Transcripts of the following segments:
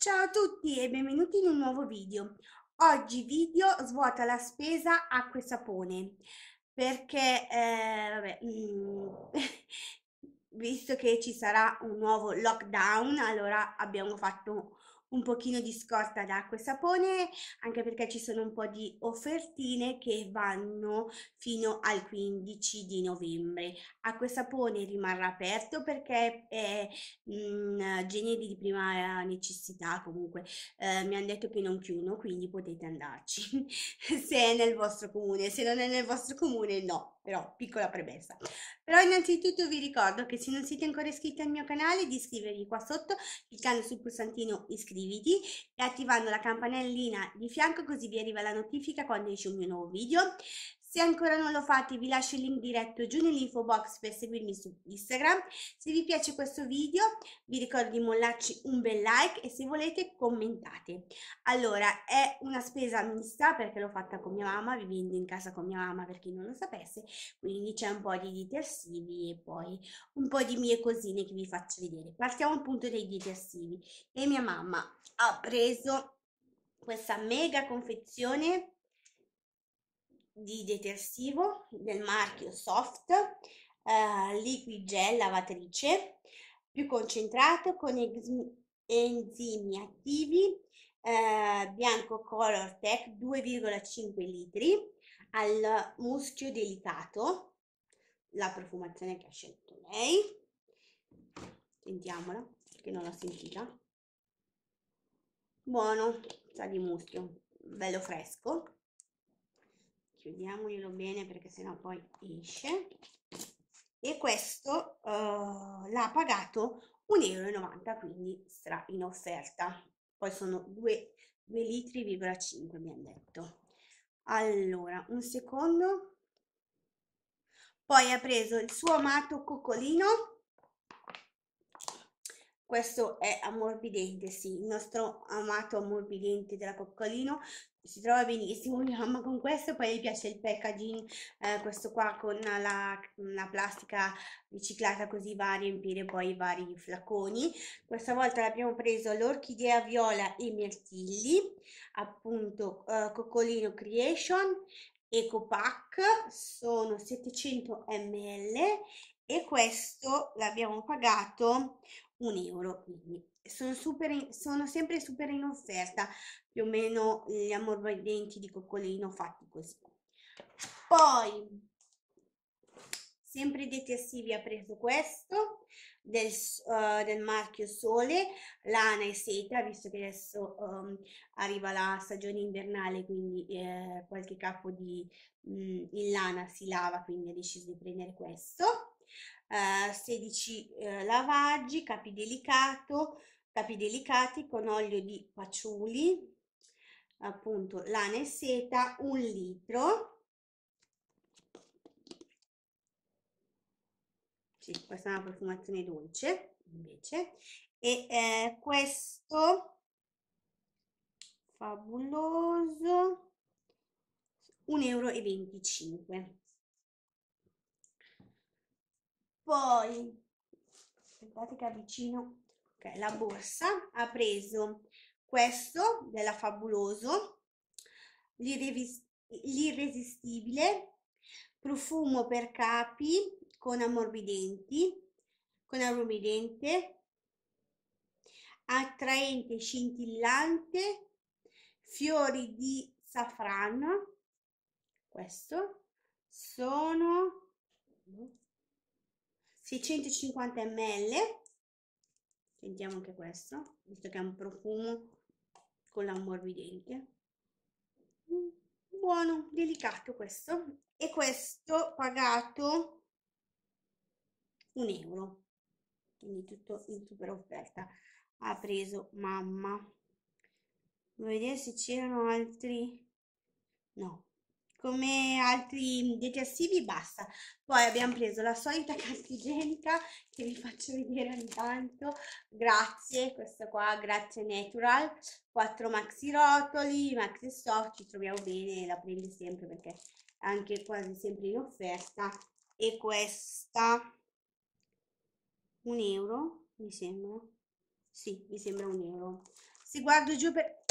Ciao a tutti e benvenuti in un nuovo video. Oggi video svuota la spesa acqua e sapone perché eh, vabbè, mm, visto che ci sarà un nuovo lockdown allora abbiamo fatto un pochino di scorta d'acqua e sapone, anche perché ci sono un po' di offertine che vanno fino al 15 di novembre. Acqua e sapone rimarrà aperto perché è mh, mm, generi di prima necessità comunque. Eh, mi hanno detto che non chiudono, quindi potete andarci se è nel vostro comune, se non è nel vostro comune no però piccola premessa. Però innanzitutto vi ricordo che se non siete ancora iscritti al mio canale di iscrivervi qua sotto cliccando sul pulsantino iscriviti e attivando la campanellina di fianco così vi arriva la notifica quando esce un mio nuovo video. Se ancora non lo fate vi lascio il link diretto giù nell'info box per seguirmi su Instagram. Se vi piace questo video vi ricordo di mollarci un bel like e se volete commentate. Allora è una spesa mista perché l'ho fatta con mia mamma, vivendo in casa con mia mamma per chi non lo sapesse, quindi c'è un po' di detersivi e poi un po' di mie cosine che vi faccio vedere. Partiamo appunto dai detersivi e mia mamma ha preso questa mega confezione di detersivo del marchio Soft, eh, gel lavatrice, più concentrato con enzimi attivi, eh, bianco Color Tech 2,5 litri, al muschio delicato, la profumazione che ha scelto lei. Sentiamola, che non l'ho sentita. Buono, sa di muschio, bello fresco chiudiamoglielo bene perché sennò poi esce e questo uh, l'ha pagato 1,90 euro quindi sarà in offerta poi sono 2, 2 mi abbiamo detto allora un secondo poi ha preso il suo amato coccolino questo è ammorbidente sì il nostro amato ammorbidente della coccolino si trova benissimo mia mamma con questo poi mi piace il packaging eh, questo qua con la, la, plastica riciclata così va a riempire poi i vari flaconi questa volta l'abbiamo preso l'orchidea viola e mirtilli appunto eh, coccolino creation eco pack sono 700 ml e questo l'abbiamo pagato un euro quindi sono, super in, sono sempre super in offerta più o meno gli ammorbidenti di coccolino fatti così poi sempre detersivi ha preso questo del, uh, del, marchio Sole, lana e seta, visto che adesso um, arriva la stagione invernale, quindi eh, qualche capo di, mh, mm, in lana si lava, quindi ha deciso di prendere questo eh, 16 eh, lavaggi, capi, delicato, capi delicati con olio di paciuli, appunto lana e seta, un litro. Sì, questa è una profumazione dolce invece. E eh, questo fabuloso 1,25 euro poi, aspettate che avvicino, ok, la borsa ha preso questo della Fabuloso, l'irresistibile, profumo per capi con ammorbidenti, con ammorbidente, attraente scintillante, fiori di safran questo, sono 650 ml sentiamo anche questo visto che è un profumo con l'ammorbidente buono delicato questo e questo pagato un euro quindi tutto in super offerta ha preso mamma Vuoi vedere se c'erano altri no come altri detersivi basta poi abbiamo preso la solita carta igienica che vi faccio vedere ogni tanto grazie questa qua grazie natural 4 maxi rotoli maxi soft ci troviamo bene la prendi sempre perché è anche quasi sempre in offerta e questa un euro mi sembra sì mi sembra un euro se guardo giù per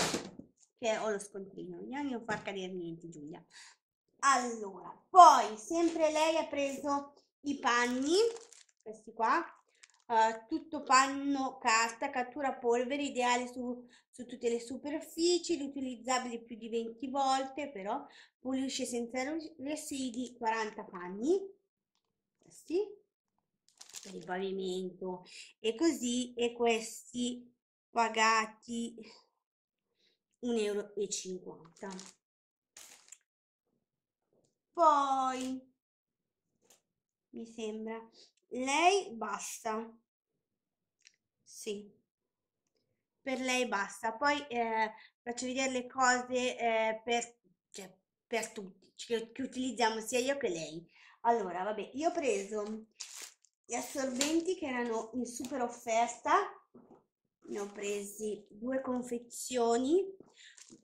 che ho lo scontrino, non mi non far cadere niente Giulia. Allora, poi sempre lei ha preso i panni, questi qua, uh, tutto panno carta, cattura polvere, ideale su, su tutte le superfici, riutilizzabile più di 20 volte però, pulisce senza residui 40 panni, questi, per il pavimento e così, e questi pagati 1,50 euro. Poi, mi sembra, lei basta. Sì, per lei basta. Poi eh, faccio vedere le cose eh, per, cioè, per tutti, che, che utilizziamo sia io che lei. Allora, vabbè, io ho preso gli assorbenti che erano in super offerta ne ho presi due confezioni, uh,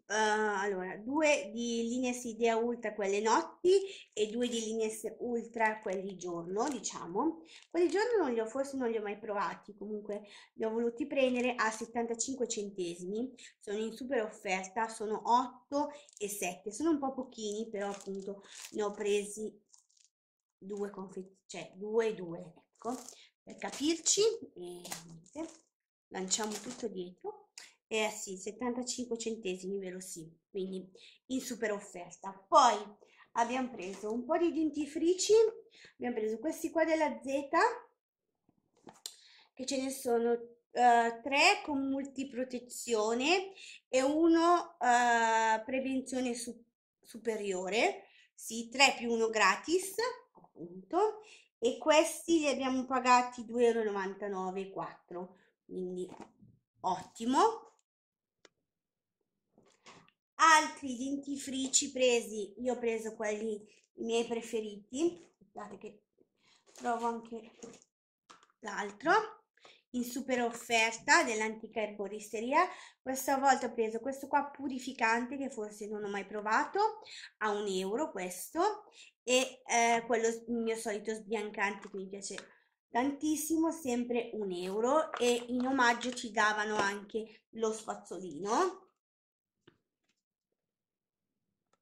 allora, due di linee Idea Ultra quelle notti e due di linee Ultra quelli giorno, diciamo. Quelli giorno non li ho, forse non li ho mai provati, comunque li ho voluti prendere a 75 centesimi, sono in super offerta, sono 8 e 7, sono un po' pochini, però appunto ne ho presi due confezioni, cioè due e due, ecco, per capirci. E, lanciamo tutto dietro e eh sì 75 centesimi vero sì quindi in super offerta poi abbiamo preso un po' di dentifrici abbiamo preso questi qua della Z che ce ne sono Uh, tre con multiprotezione e uno uh, prevenzione su superiore, sì, tre più uno gratis, appunto, e questi li abbiamo pagati 2,99 euro, 4 quindi ottimo altri dentifrici presi io ho preso quelli i miei preferiti guardate che trovo anche l'altro in super offerta dell'antica erboristeria questa volta ho preso questo qua purificante che forse non ho mai provato a un euro questo e eh, quello mio solito sbiancante che mi piace tantissimo, sempre un euro e in omaggio ci davano anche lo spazzolino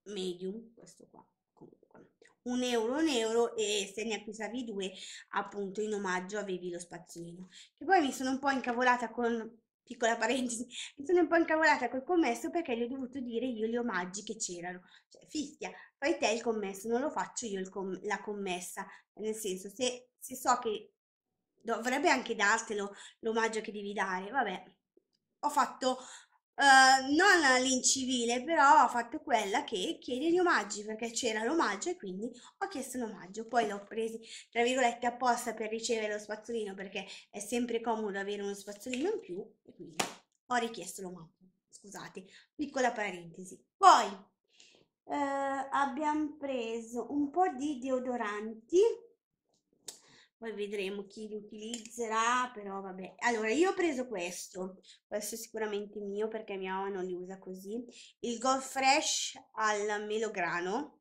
medium, questo qua comunque un euro un euro e se ne acquistavi due appunto in omaggio avevi lo spazzolino che poi mi sono un po' incavolata con piccola parentesi mi sono un po' incavolata col commesso perché gli ho dovuto dire io gli omaggi che c'erano cioè fischia fai te il commesso non lo faccio io com- la commessa nel senso se, se so che dovrebbe anche dartelo l'omaggio che devi dare. Vabbè, ho fatto uh, non l'incivile, però ho fatto quella che chiede gli omaggi perché c'era l'omaggio e quindi ho chiesto l'omaggio. Poi l'ho preso tra virgolette apposta per ricevere lo spazzolino perché è sempre comodo avere uno spazzolino in più e quindi ho richiesto l'omaggio. Scusate, piccola parentesi. Poi uh, eh, abbiamo preso un po' di deodoranti poi vedremo chi li utilizzerà, però vabbè. Allora, io ho preso questo, questo è sicuramente mio perché mia mamma non li usa così, il Gold Fresh al melograno,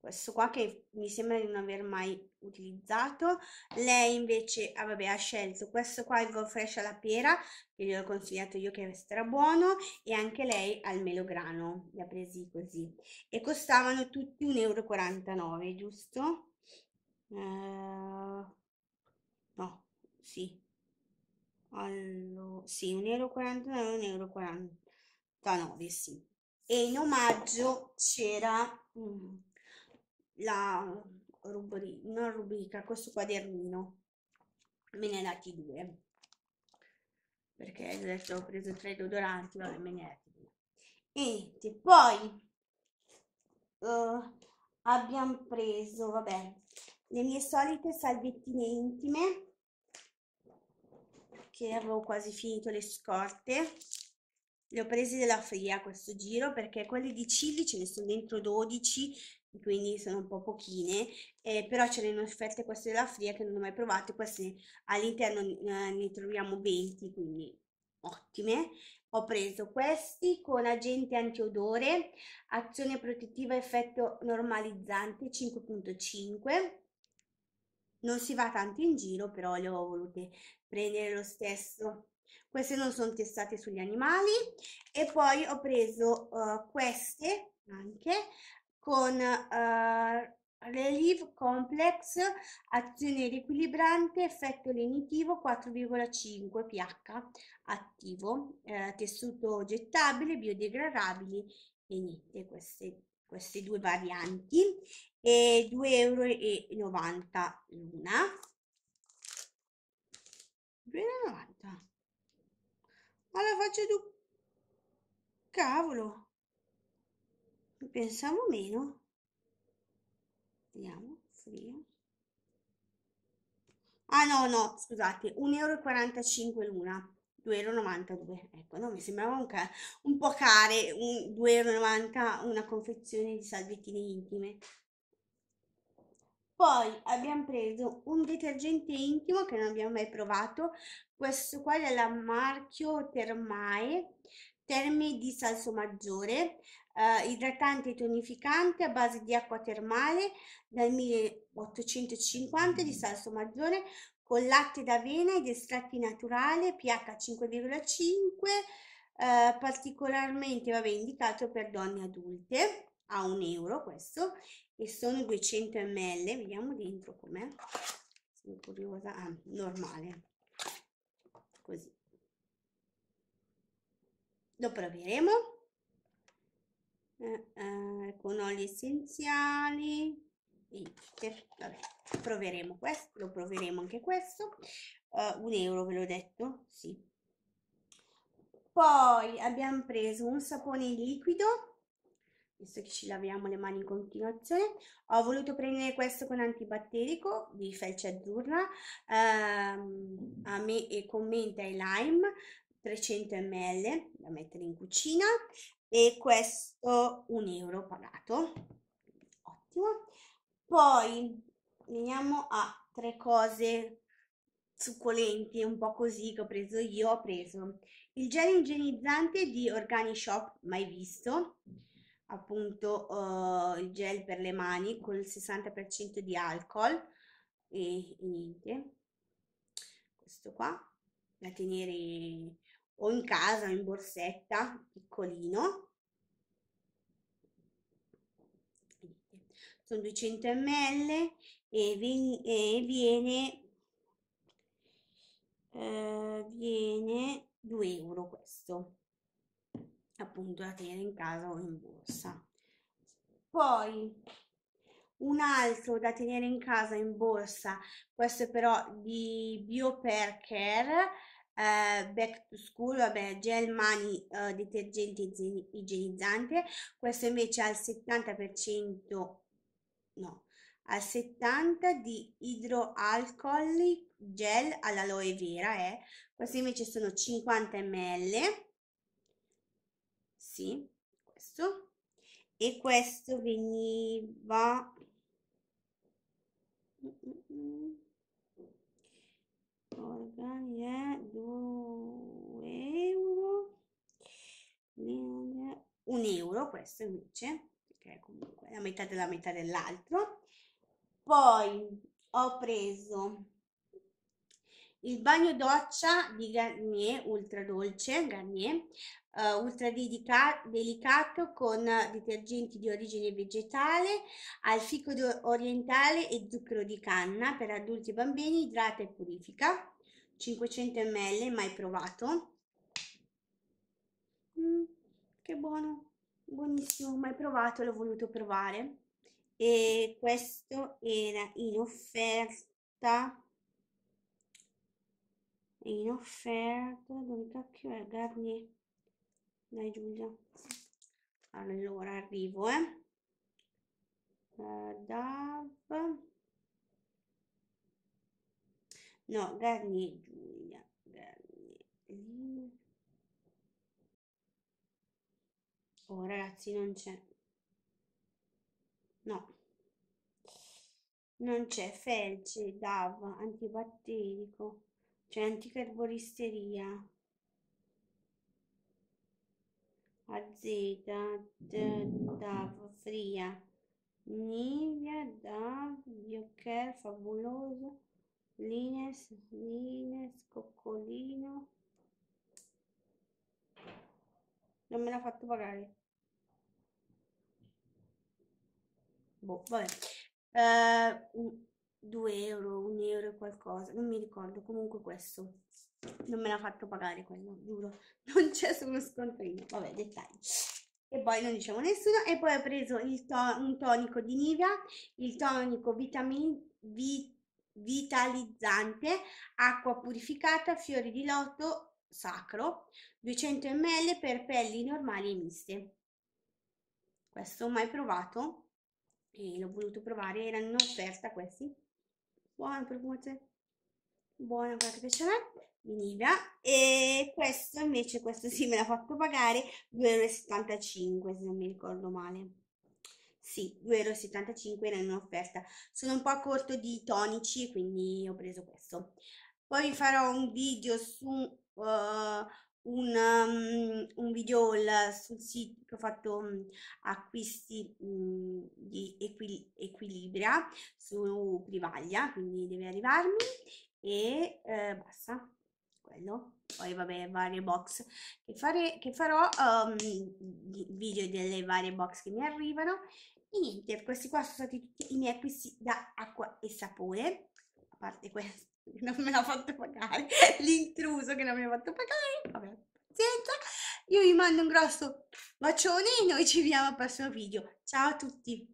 questo qua che mi sembra di non aver mai utilizzato. Lei invece, ah vabbè, ha scelto questo qua, il Gold Fresh alla pera, che ho consigliato io che è strabuono, e anche lei al melograno, li ha presi così. E costavano tutti 1,49 euro, giusto? Eh, no, sì, allora, sì, 1,49 euro, 49, 1,49 euro, sì. E in omaggio c'era mm, la rubrica, non rubrica, questo quadernino, me ne dati due, perché adesso ho preso tre deodoranti, vabbè, me ne dati due. E poi uh, eh, abbiamo preso, vabbè, le mie solite salvettine intime che avevo quasi finito le scorte le ho prese della fria questo giro perché quelle di chili ce ne sono dentro 12 quindi sono un po' pochine eh, però ce ne sono offerte queste della fria che non ho mai provato queste all'interno eh, ne troviamo 20 quindi ottime ho preso questi con agente antiodore azione protettiva effetto normalizzante 5.5 non si va tanto in giro, però le ho volute prendere lo stesso. Queste non sono testate sugli animali e poi ho preso uh, queste anche con uh, Relief Complex, azione riequilibrante, effetto lenitivo 4,5 pH attivo, eh, tessuto gettabile, biodegradabili e niente, queste queste due varianti e 2,90 euro l'una 2,90 ma la faccia tu cavolo pensavo meno vediamo frio ah no no scusate 1,45 euro l'una 2,92 ecco no mi sembrava un, un po' care un 2,90 una confezione di salviettine intime poi abbiamo preso un detergente intimo che non abbiamo mai provato questo qua è della marchio Termae Termi di salso maggiore Uh, idratante e tonificante a base di acqua termale dal 1850 di salso maggiore con latte d'avena ed estratti naturale pH 5,5 eh, particolarmente vabbè, indicato per donne adulte a un euro questo e sono 200 ml vediamo dentro com'è sono curiosa ah, normale così lo proveremo eh, eh, con oli essenziali 20 vabbè proveremo questo lo proveremo anche questo uh, un euro ve l'ho detto sì poi abbiamo preso un sapone liquido visto che ci laviamo le mani in continuazione ho voluto prendere questo con antibatterico di felce azzurra uh, a me e commenta i lime 300 ml da mettere in cucina e questo un euro pagato ottimo poi veniamo a tre cose succulenti, un po' così che ho preso io, ho preso il gel igienizzante di Organi Shop, mai visto, appunto uh, il gel per le mani con il 60% di alcol e, e niente, questo qua, da tenere o in casa o in borsetta, piccolino. sono 200 ml e, vi, e viene, eh, viene 2 euro questo appunto da tenere in casa o in borsa poi un altro da tenere in casa in borsa questo però di BioPair Care eh, back to school vabbè gel mani eh, detergente igienizzante questo invece al 70% no, al 70 di idroalcol gel all'aloe vera, eh. Questi invece sono 50 ml. Sì, questo. E questo veniva... Organi è eh, 2 euro. 1 euro questo invece che è comunque la metà della metà dell'altro. Poi ho preso il bagno doccia di Garnier ultra dolce, Garnier, uh, ultra dedica- delicato con detergenti di origine vegetale, al fico orientale e zucchero di canna per adulti e bambini, idrata e purifica. 500 ml, mai provato. Mm, che buono! Buonissimo, mai provato, l'ho voluto provare. E questo era in offerta. In offerta, dove cacchio è? Garnier. Dai Giulia. Allora, arrivo, eh. Uh, No, Garnier Giulia. Garnier. Oh ragazzi, non c'è. No. Non c'è felce, DAV, antibatterico, c'è cioè anticarbolisteria. AZ, DAV, Fria, Nivea, DAV, Biocare, Fabuloso, Lines, Lines, Coccolino. Non me l'ha fatto pagare. boh, vabbè, eh, 2 euro, 1 euro e qualcosa, non mi ricordo, comunque questo, non me l'ha fatto pagare quello, giuro, non c'è solo scontrino, vabbè, dettagli. E poi non diciamo nessuno, e poi ho preso to un tonico di Nivea, il tonico vitamin, vit vitalizzante, acqua purificata, fiori di loto, sacro, 200 ml per pelli normali e miste. Questo ho mai provato, e l'ho voluto provare, era in offerta questi. Buona profumazione, buona quella che piace a me, veniva. E questo invece, questo sì me l'ha fatto pagare 2,75 euro, se non mi ricordo male. Sì, euro era in offerta. Sono un po' corto di tonici, quindi ho preso questo. Poi vi farò un video su uh, un, um, un, video haul sul sito che ho fatto um, acquisti um, di equil equilibra su Privaglia, quindi deve arrivarmi e eh, basta quello poi vabbè varie box che, fare, che farò um, video delle varie box che mi arrivano e niente questi qua sono stati tutti i miei acquisti da acqua e sapore a parte questo che non me l'ha fatto pagare l'intruso che non mi ha fatto pagare vabbè pazienza io vi mando un grosso bacione e noi ci vediamo al prossimo video. Ciao a tutti!